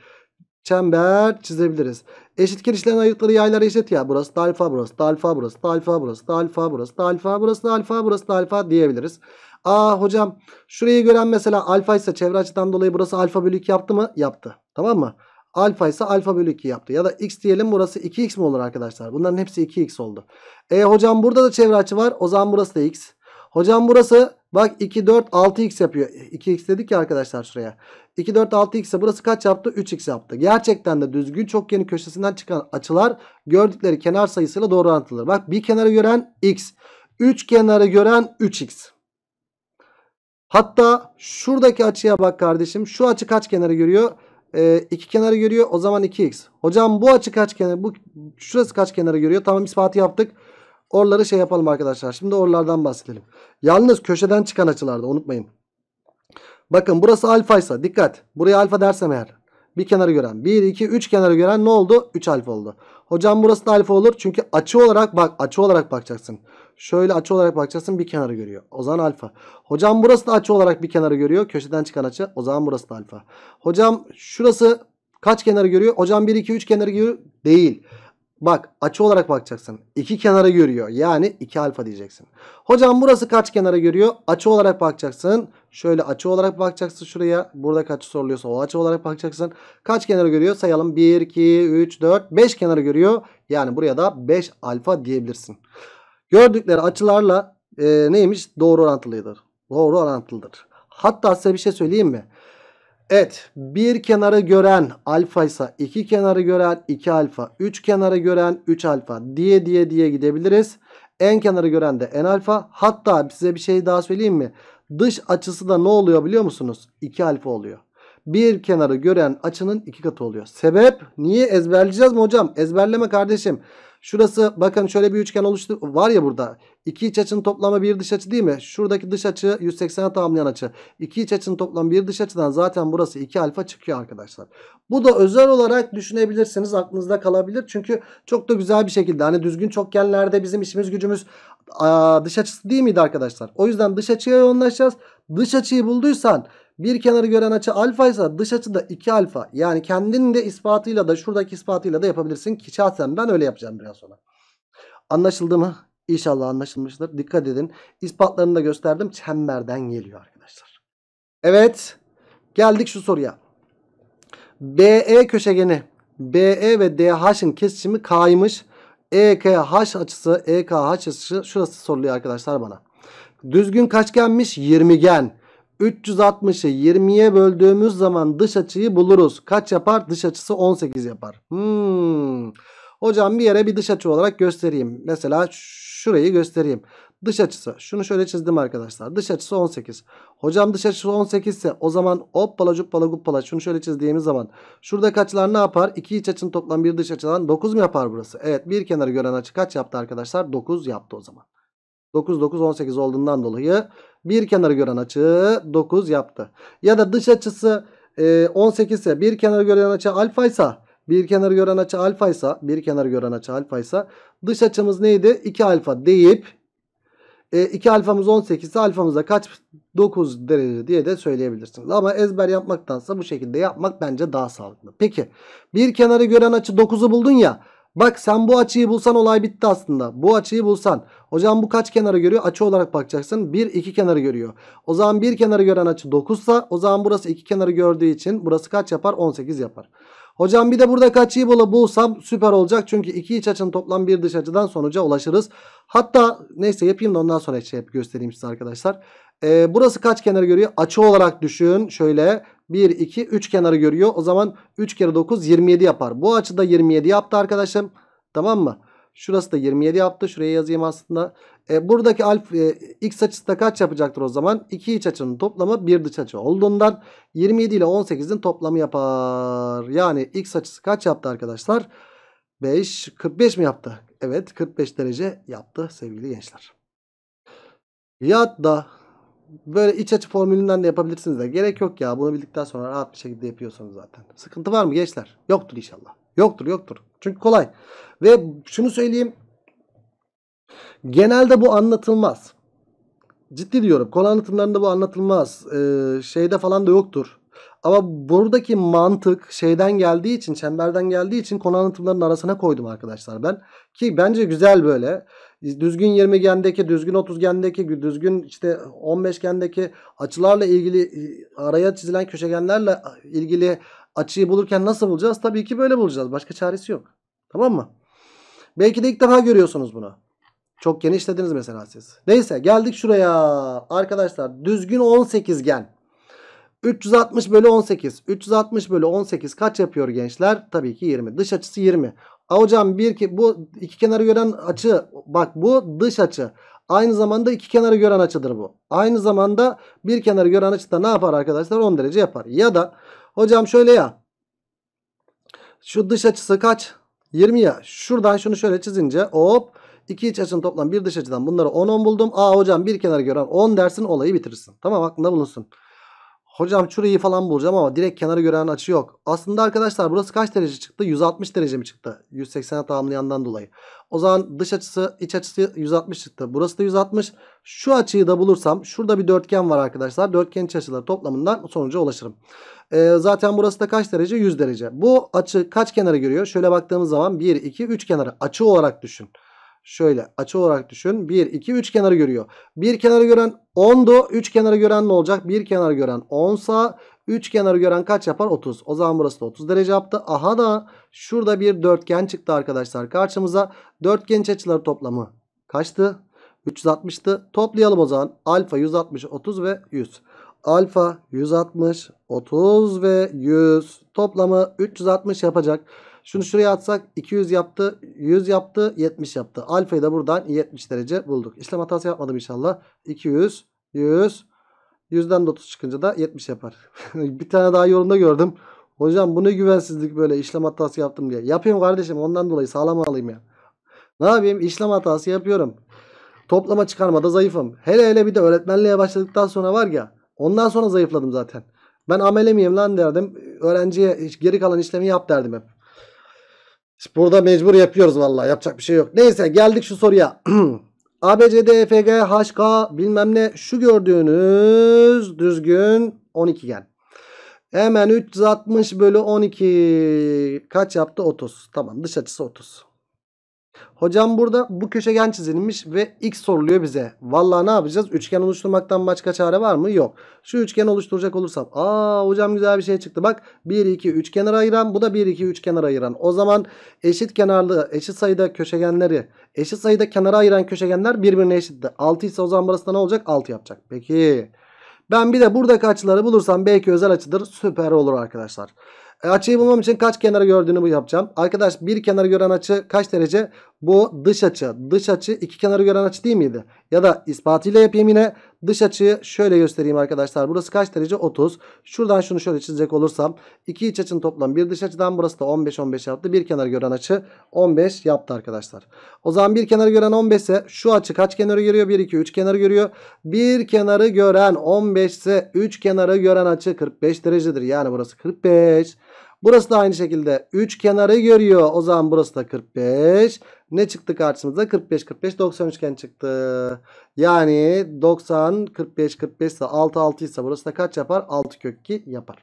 çember çizebiliriz. Eşit kirişlerin ayırdıkları yaylar eşit ya. Burası da alfa, burası da alfa, burası da alfa, burası da alfa, burası da alfa, burası da alfa, burası da alfa diyebiliriz. Aa hocam şurayı gören mesela alfa ise çevre açıdan dolayı burası alfa bölü 2 yaptı mı? Yaptı. Tamam mı? Alfa ise alfa bölü 2 yaptı. Ya da x diyelim burası 2x mi olur arkadaşlar? Bunların hepsi 2x oldu. E hocam burada da çevre açı var. O zaman burası da x. Hocam burası bak 2 4 6x yapıyor. 2x dedik ya arkadaşlar şuraya. 2 4 6x ise burası kaç yaptı? 3x yaptı. Gerçekten de düzgün çok yeni köşesinden çıkan açılar gördükleri kenar sayısıyla doğru orantılıdır. Bak bir kenarı gören x. 3 kenarı gören 3x. Hatta şuradaki açıya bak kardeşim. Şu açı kaç kenarı görüyor? e, iki kenarı görüyor. O zaman 2x. Hocam bu açı kaç kenar? Bu şurası kaç kenarı görüyor? Tamam ispatı yaptık. Orları şey yapalım arkadaşlar. Şimdi orlardan bahsedelim. Yalnız köşeden çıkan açılarda unutmayın. Bakın burası alfa ise dikkat. Buraya alfa dersem eğer. Bir kenarı gören. 1, 2, 3 kenarı gören ne oldu? 3 alfa oldu. Hocam burası da alfa olur. Çünkü açı olarak bak açı olarak bakacaksın. Şöyle açı olarak bakacaksın bir kenarı görüyor. O zaman alfa. Hocam burası da açı olarak bir kenarı görüyor. Köşeden çıkan açı. O zaman burası da alfa. Hocam şurası kaç kenarı görüyor? Hocam 1, 2, 3 kenarı görüyor. Değil. Bak açı olarak bakacaksın. İki kenara görüyor. Yani 2 alfa diyeceksin. Hocam burası kaç kenara görüyor? Açı olarak bakacaksın. Şöyle açı olarak bakacaksın şuraya. Burada kaç soruluyorsa o açı olarak bakacaksın. Kaç kenara görüyor? Sayalım. 1, 2, 3, 4, 5 kenara görüyor. Yani buraya da 5 alfa diyebilirsin. Gördükleri açılarla e, neymiş? Doğru orantılıdır. Doğru orantılıdır. Hatta size bir şey söyleyeyim mi? Evet bir kenarı gören alfa ise iki kenarı gören iki alfa. Üç kenarı gören üç alfa diye diye diye gidebiliriz. En kenarı gören de en alfa. Hatta size bir şey daha söyleyeyim mi? Dış açısı da ne oluyor biliyor musunuz? İki alfa oluyor. Bir kenarı gören açının iki katı oluyor. Sebep niye ezberleyeceğiz mi hocam? Ezberleme kardeşim. Şurası bakın şöyle bir üçgen oluştu. Var ya burada. İki iç açının toplamı bir dış açı değil mi? Şuradaki dış açı 180'e tamamlayan açı. İki iç açının toplamı bir dış açıdan zaten burası 2 alfa çıkıyor arkadaşlar. Bu da özel olarak düşünebilirsiniz. Aklınızda kalabilir. Çünkü çok da güzel bir şekilde hani düzgün çokgenlerde bizim işimiz gücümüz dış açısı değil miydi arkadaşlar? O yüzden dış açıya yoğunlaşacağız. Dış açıyı bulduysan bir kenarı gören açı alfa ise dış açı da 2 alfa. Yani kendin de ispatıyla da şuradaki ispatıyla da yapabilirsin. Ki şahsen ben öyle yapacağım biraz sonra. Anlaşıldı mı? İnşallah anlaşılmıştır. Dikkat edin. İspatlarını da gösterdim. Çemberden geliyor arkadaşlar. Evet. Geldik şu soruya. BE köşegeni BE ve DH'ın kesişimi K'ymış. EKH açısı, EKH açısı şurası soruluyor arkadaşlar bana. Düzgün kaçgenmiş 20 gen. 360'ı 20'ye böldüğümüz zaman dış açıyı buluruz. Kaç yapar? Dış açısı 18 yapar. Hmm. Hocam bir yere bir dış açı olarak göstereyim. Mesela şurayı göstereyim. Dış açısı. Şunu şöyle çizdim arkadaşlar. Dış açısı 18. Hocam dış açısı 18 ise o zaman hoppala cuppala guppala şunu şöyle çizdiğimiz zaman. Şurada kaçlar ne yapar? İki iç açının toplam bir dış açıdan 9 mu yapar burası? Evet bir kenarı gören açı kaç yaptı arkadaşlar? 9 yaptı o zaman. 9 9 18 olduğundan dolayı bir kenarı gören açı 9 yaptı. Ya da dış açısı 18 e, ise bir kenarı gören açı alfa ise bir kenarı gören açı alfa ise bir kenarı gören açı alfa ise dış açımız neydi? 2 alfa deyip 2 e, alfamız 18 ise alfamıza kaç 9 derece diye de söyleyebilirsiniz. Ama ezber yapmaktansa bu şekilde yapmak bence daha sağlıklı. Peki bir kenarı gören açı 9'u buldun ya Bak sen bu açıyı bulsan olay bitti aslında. Bu açıyı bulsan. Hocam bu kaç kenarı görüyor? Açı olarak bakacaksın. 1 2 kenarı görüyor. O zaman bir kenarı gören açı 9 ise o zaman burası iki kenarı gördüğü için burası kaç yapar? 18 yapar. Hocam bir de burada kaçıyı bula bulsam süper olacak. Çünkü iki iç açının toplam bir dış açıdan sonuca ulaşırız. Hatta neyse yapayım da ondan sonra şey göstereyim size arkadaşlar. Ee, burası kaç kenarı görüyor? Açı olarak düşün. Şöyle 1, 2, 3 kenarı görüyor. O zaman 3 kere 9 27 yapar. Bu açıda 27 yaptı arkadaşım. Tamam mı? Şurası da 27 yaptı. Şuraya yazayım aslında. E, buradaki alf, e, x açısı da kaç yapacaktır o zaman? 2 iç açının toplamı 1 dış açı olduğundan 27 ile 18'in toplamı yapar. Yani x açısı kaç yaptı arkadaşlar? 5, 45 mi yaptı? Evet 45 derece yaptı sevgili gençler. Ya da böyle iç açı formülünden de yapabilirsiniz de. Gerek yok ya. Bunu bildikten sonra rahat bir şekilde yapıyorsunuz zaten. Sıkıntı var mı gençler? Yoktur inşallah. Yoktur yoktur. Çünkü kolay. Ve şunu söyleyeyim. Genelde bu anlatılmaz. Ciddi diyorum. Konu anlatımlarında bu anlatılmaz. Ee, şeyde falan da yoktur. Ama buradaki mantık şeyden geldiği için, çemberden geldiği için konu anlatımlarının arasına koydum arkadaşlar ben. Ki bence güzel böyle düzgün 20 gendeki, düzgün 30 gendeki, düzgün işte 15 gendeki açılarla ilgili e, araya çizilen köşegenlerle ilgili açıyı bulurken nasıl bulacağız? Tabii ki böyle bulacağız. Başka çaresi yok. Tamam mı? Belki de ilk defa görüyorsunuz bunu. Çok genişlediniz mesela siz. Neyse geldik şuraya. Arkadaşlar düzgün 18 gen. 360 bölü 18. 360 bölü 18 kaç yapıyor gençler? Tabii ki 20. Dış açısı 20. A hocam bir ki bu iki kenarı gören açı bak bu dış açı. Aynı zamanda iki kenarı gören açıdır bu. Aynı zamanda bir kenarı gören açı da ne yapar arkadaşlar? 10 derece yapar. Ya da hocam şöyle ya. Şu dış açısı kaç? 20 ya. Şuradan şunu şöyle çizince hop. iki iç açının toplam bir dış açıdan bunları 10 10 buldum. Aa hocam bir kenarı gören 10 dersin olayı bitirsin. Tamam aklında bulunsun. Hocam şurayı falan bulacağım ama direkt kenarı gören açı yok. Aslında arkadaşlar burası kaç derece çıktı? 160 derece mi çıktı? 180'e tamamlayandan dolayı. O zaman dış açısı iç açısı 160 çıktı. Burası da 160. Şu açıyı da bulursam şurada bir dörtgen var arkadaşlar. Dörtgen iç açıları toplamından sonuca ulaşırım. Ee, zaten burası da kaç derece? 100 derece. Bu açı kaç kenarı görüyor? Şöyle baktığımız zaman 1, 2, 3 kenarı açı olarak düşün. Şöyle açı olarak düşün. 1, 2, 3 kenarı görüyor. Bir kenarı gören 10'du. 3 kenarı gören ne olacak? Bir kenarı gören 10 sa 3 kenarı gören kaç yapar? 30. O zaman burası da 30 derece yaptı. Aha da şurada bir dörtgen çıktı arkadaşlar karşımıza. Dörtgen açıları toplamı kaçtı? 360'tı. Toplayalım o zaman. Alfa 160, 30 ve 100. Alfa 160, 30 ve 100. Toplamı 360 yapacak. Şunu şuraya atsak 200 yaptı, 100 yaptı, 70 yaptı. Alfayı da buradan 70 derece bulduk. İşlem hatası yapmadım inşallah. 200, 100, 100'den de 30 çıkınca da 70 yapar. bir tane daha yorumda gördüm. Hocam bu ne güvensizlik böyle işlem hatası yaptım diye. Yapayım kardeşim ondan dolayı sağlam alayım ya. Ne yapayım işlem hatası yapıyorum. Toplama çıkarmada zayıfım. Hele hele bir de öğretmenliğe başladıktan sonra var ya. Ondan sonra zayıfladım zaten. Ben amele miyim lan derdim. Öğrenciye geri kalan işlemi yap derdim hep. Burada mecbur yapıyoruz vallahi. Yapacak bir şey yok. Neyse geldik şu soruya. ABCDFG HK bilmem ne şu gördüğünüz düzgün 12 12'gen. Hemen 360 bölü 12 kaç yaptı? 30. Tamam dış açısı 30. Hocam burada bu köşegen çizilmiş ve x soruluyor bize. Valla ne yapacağız? Üçgen oluşturmaktan başka çare var mı? Yok. Şu üçgen oluşturacak olursam. Aa hocam güzel bir şey çıktı. Bak 1 2 3 kenar ayıran bu da 1 2 3 kenar ayıran. O zaman eşit kenarlı eşit sayıda köşegenleri eşit sayıda kenara ayıran köşegenler birbirine eşitti. 6 ise o zaman burası da ne olacak? 6 yapacak. Peki. Ben bir de buradaki açıları bulursam belki özel açıdır. Süper olur arkadaşlar. E, açıyı bulmam için kaç kenarı gördüğünü bu yapacağım. Arkadaş bir kenarı gören açı kaç derece? Bu dış açı. Dış açı iki kenarı gören açı değil miydi? Ya da ispatıyla yapayım yine. Dış açıyı şöyle göstereyim arkadaşlar. Burası kaç derece? 30. Şuradan şunu şöyle çizecek olursam. iki iç açın toplam bir dış açıdan. Burası da 15-15 yaptı. Bir kenar gören açı 15 yaptı arkadaşlar. O zaman bir kenar gören 15 ise şu açı kaç kenarı görüyor? 1, 2, 3 kenarı görüyor. Bir kenarı gören 15 ise 3 kenarı gören açı 45 derecedir. Yani burası 45. Burası da aynı şekilde 3 kenarı görüyor. O zaman burası da 45. Ne çıktı karşımıza? 45 45 90 üçgen çıktı. Yani 90 45 45 ise 6 6 ise burası da kaç yapar? 6 kök 2 yapar.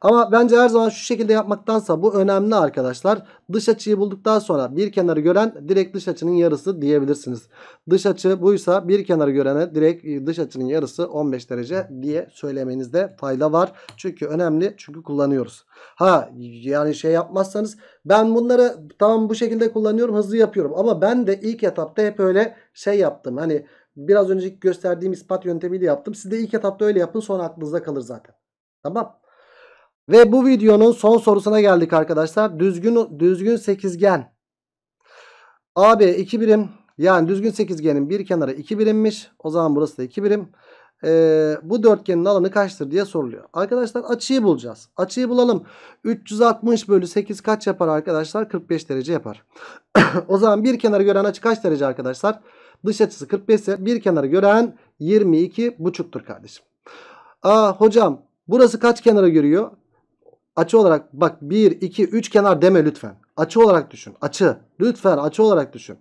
Ama bence her zaman şu şekilde yapmaktansa bu önemli arkadaşlar. Dış açıyı bulduktan sonra bir kenarı gören direkt dış açının yarısı diyebilirsiniz. Dış açı buysa bir kenarı görene direkt dış açının yarısı 15 derece diye söylemenizde fayda var. Çünkü önemli çünkü kullanıyoruz. Ha yani şey yapmazsanız ben bunları tamam bu şekilde kullanıyorum hızlı yapıyorum. Ama ben de ilk etapta hep öyle şey yaptım. Hani biraz önceki gösterdiğim ispat yöntemiyle yaptım. Siz de ilk etapta öyle yapın sonra aklınızda kalır zaten. Tamam. Ve bu videonun son sorusuna geldik arkadaşlar. Düzgün düzgün sekizgen. AB 2 birim. Yani düzgün sekizgenin bir kenarı 2 birimmiş. O zaman burası da 2 birim. Ee, bu dörtgenin alanı kaçtır diye soruluyor. Arkadaşlar açıyı bulacağız. Açıyı bulalım. 360 bölü 8 kaç yapar arkadaşlar? 45 derece yapar. o zaman bir kenarı gören açı kaç derece arkadaşlar? Dış açısı 45 ise bir kenarı gören 22 buçuktur kardeşim. Aa hocam burası kaç kenara görüyor? Açı olarak bak 1, 2, 3 kenar deme lütfen. Açı olarak düşün. Açı. Lütfen açı olarak düşün.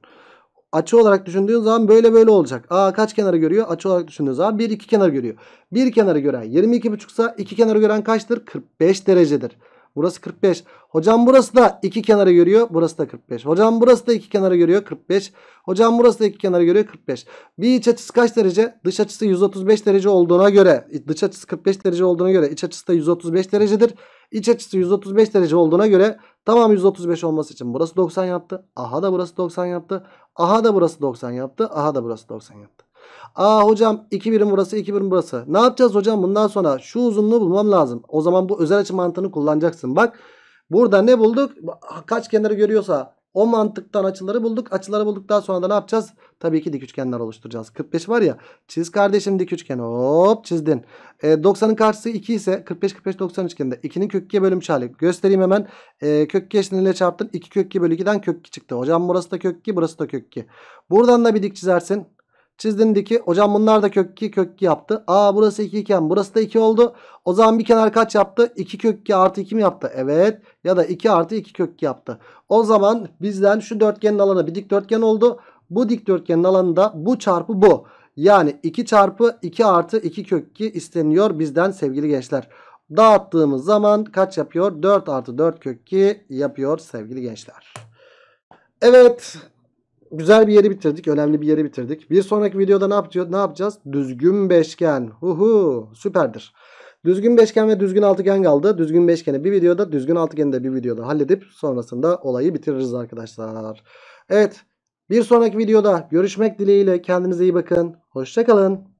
Açı olarak düşündüğün zaman böyle böyle olacak. Aa kaç kenarı görüyor? Açı olarak düşündüğün zaman 1, 2 kenar görüyor. Bir kenarı gören 22,5 ise 2 kenarı gören kaçtır? 45 derecedir. Burası 45. Hocam burası da iki kenara görüyor. Burası da 45. Hocam burası da iki kenara görüyor. 45. Hocam burası da iki kenara görüyor. 45. Bir iç açısı kaç derece? Dış açısı 135 derece olduğuna göre. Dış açısı 45 derece olduğuna göre. iç açısı da 135 derecedir. İç açısı 135 derece olduğuna göre tamam 135 olması için burası 90 yaptı. Aha da burası 90 yaptı. Aha da burası 90 yaptı. Aha da burası 90 yaptı. Aa hocam 2 birim burası 2 birim burası. Ne yapacağız hocam bundan sonra? Şu uzunluğu bulmam lazım. O zaman bu özel açı mantığını kullanacaksın. Bak burada ne bulduk? Kaç kenarı görüyorsa o mantıktan açıları bulduk. Açıları bulduktan sonra da ne yapacağız? Tabii ki dik üçgenler oluşturacağız. 45 var ya çiz kardeşim dik üçgen. Hop çizdin. E, 90'ın karşısı 2 ise 45 45 90 üçgeninde 2'nin kök 2'ye bölünmüş hali. Göstereyim hemen. E, kök 2 eşliğiyle çarptın. 2 kök 2 bölü 2'den kök 2 çıktı. Hocam burası da kök 2 burası da kök 2. Buradan da bir dik çizersin. Çizdiğindeki, Hocam bunlar da kök 2 kök 2 yaptı. Aa burası 2 iken burası da 2 oldu. O zaman bir kenar kaç yaptı? 2 kök 2 artı 2 mi yaptı? Evet. Ya da 2 artı 2 kök 2 yaptı. O zaman bizden şu dörtgenin alanı bir dikdörtgen oldu. Bu dikdörtgenin alanı da bu çarpı bu. Yani 2 çarpı 2 artı 2 kök 2 isteniyor bizden sevgili gençler. Dağıttığımız zaman kaç yapıyor? 4 artı 4 kök 2 yapıyor sevgili gençler. Evet Güzel bir yeri bitirdik. Önemli bir yeri bitirdik. Bir sonraki videoda ne yapıyor? Ne yapacağız? Düzgün beşgen. Huhu. Süperdir. Düzgün beşgen ve düzgün altıgen kaldı. Düzgün beşgeni bir videoda, düzgün altıgeni de bir videoda halledip sonrasında olayı bitiririz arkadaşlar. Evet. Bir sonraki videoda görüşmek dileğiyle. Kendinize iyi bakın. Hoşçakalın.